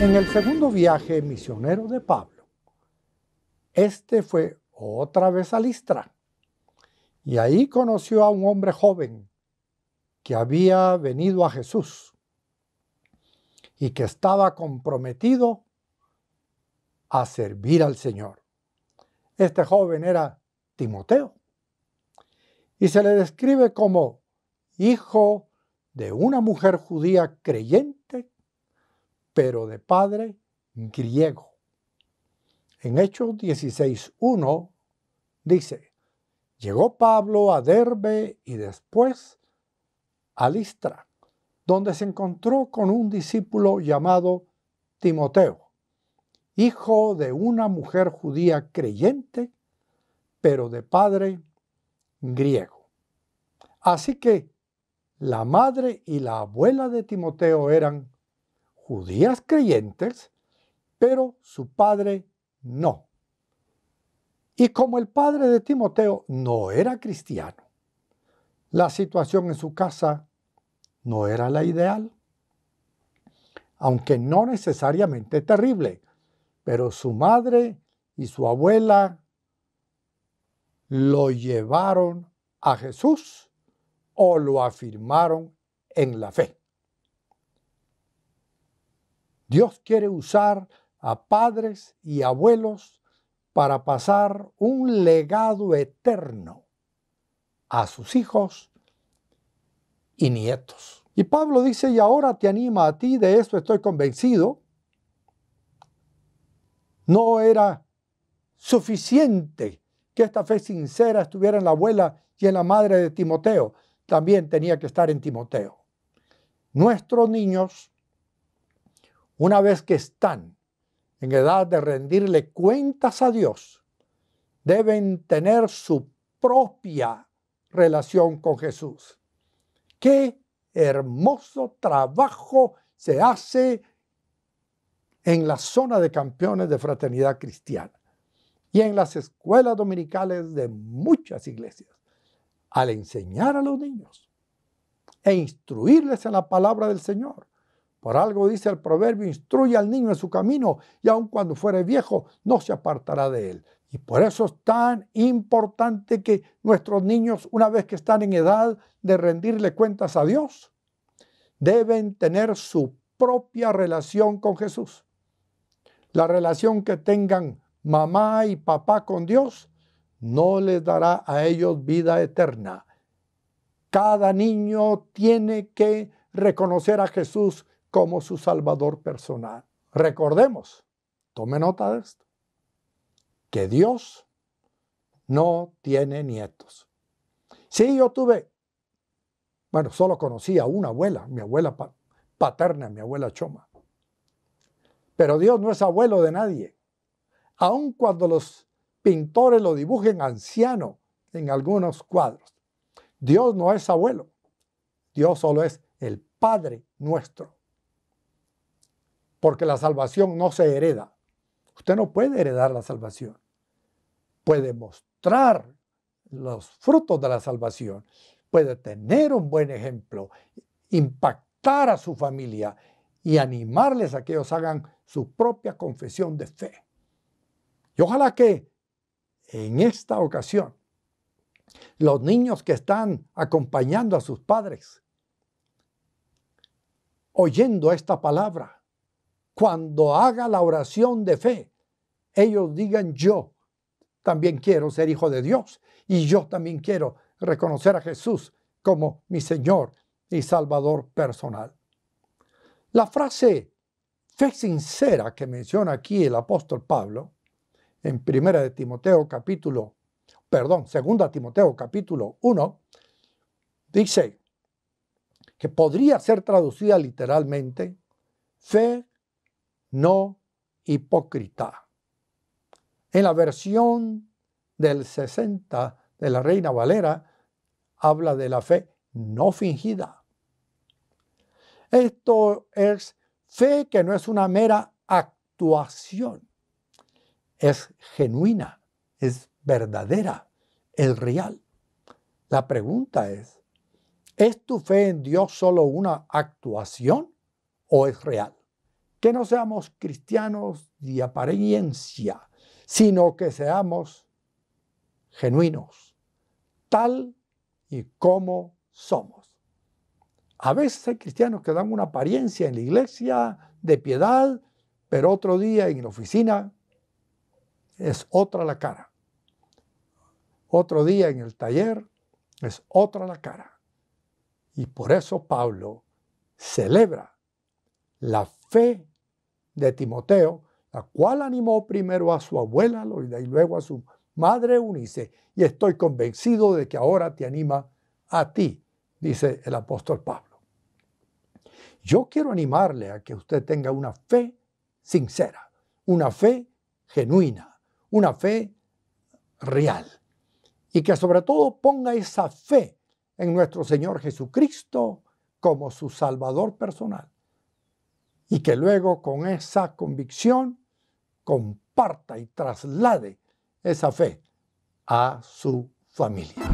En el segundo viaje misionero de Pablo, este fue otra vez a Listra y ahí conoció a un hombre joven que había venido a Jesús y que estaba comprometido a servir al Señor. Este joven era Timoteo y se le describe como hijo de de una mujer judía creyente, pero de padre griego. En Hechos 16.1 dice, llegó Pablo a Derbe y después a Listra, donde se encontró con un discípulo llamado Timoteo, hijo de una mujer judía creyente, pero de padre griego. Así que la madre y la abuela de Timoteo eran judías creyentes, pero su padre no. Y como el padre de Timoteo no era cristiano, la situación en su casa no era la ideal, aunque no necesariamente terrible, pero su madre y su abuela lo llevaron a Jesús o lo afirmaron en la fe. Dios quiere usar a padres y abuelos para pasar un legado eterno a sus hijos y nietos. Y Pablo dice, y ahora te anima a ti, de esto estoy convencido. No era suficiente que esta fe sincera estuviera en la abuela y en la madre de Timoteo también tenía que estar en Timoteo. Nuestros niños, una vez que están en edad de rendirle cuentas a Dios, deben tener su propia relación con Jesús. Qué hermoso trabajo se hace en la zona de campeones de fraternidad cristiana y en las escuelas dominicales de muchas iglesias al enseñar a los niños e instruirles en la palabra del Señor. Por algo dice el proverbio, instruye al niño en su camino y aun cuando fuere viejo no se apartará de él. Y por eso es tan importante que nuestros niños, una vez que están en edad de rendirle cuentas a Dios, deben tener su propia relación con Jesús. La relación que tengan mamá y papá con Dios no les dará a ellos vida eterna. Cada niño tiene que reconocer a Jesús como su Salvador personal. Recordemos, tome nota de esto, que Dios no tiene nietos. Sí, yo tuve, bueno, solo conocí a una abuela, mi abuela paterna, mi abuela Choma. Pero Dios no es abuelo de nadie. Aun cuando los pintores lo dibujen anciano en algunos cuadros. Dios no es abuelo, Dios solo es el Padre nuestro. Porque la salvación no se hereda. Usted no puede heredar la salvación. Puede mostrar los frutos de la salvación, puede tener un buen ejemplo, impactar a su familia y animarles a que ellos hagan su propia confesión de fe. Y ojalá que en esta ocasión, los niños que están acompañando a sus padres, oyendo esta palabra, cuando haga la oración de fe, ellos digan yo también quiero ser hijo de Dios y yo también quiero reconocer a Jesús como mi Señor y Salvador personal. La frase fe sincera que menciona aquí el apóstol Pablo en Primera de Timoteo capítulo, perdón, Segunda Timoteo capítulo 1, dice que podría ser traducida literalmente fe no hipócrita. En la versión del 60 de la Reina Valera habla de la fe no fingida. Esto es fe que no es una mera actuación, es genuina, es verdadera, es real. La pregunta es, ¿es tu fe en Dios solo una actuación o es real? Que no seamos cristianos de apariencia, sino que seamos genuinos, tal y como somos. A veces hay cristianos que dan una apariencia en la iglesia de piedad, pero otro día en la oficina es otra la cara. Otro día en el taller es otra la cara. Y por eso Pablo celebra la fe de Timoteo, la cual animó primero a su abuela y luego a su madre Unice. Y estoy convencido de que ahora te anima a ti, dice el apóstol Pablo. Yo quiero animarle a que usted tenga una fe sincera, una fe genuina una fe real. Y que sobre todo ponga esa fe en nuestro Señor Jesucristo como su Salvador personal. Y que luego con esa convicción comparta y traslade esa fe a su familia.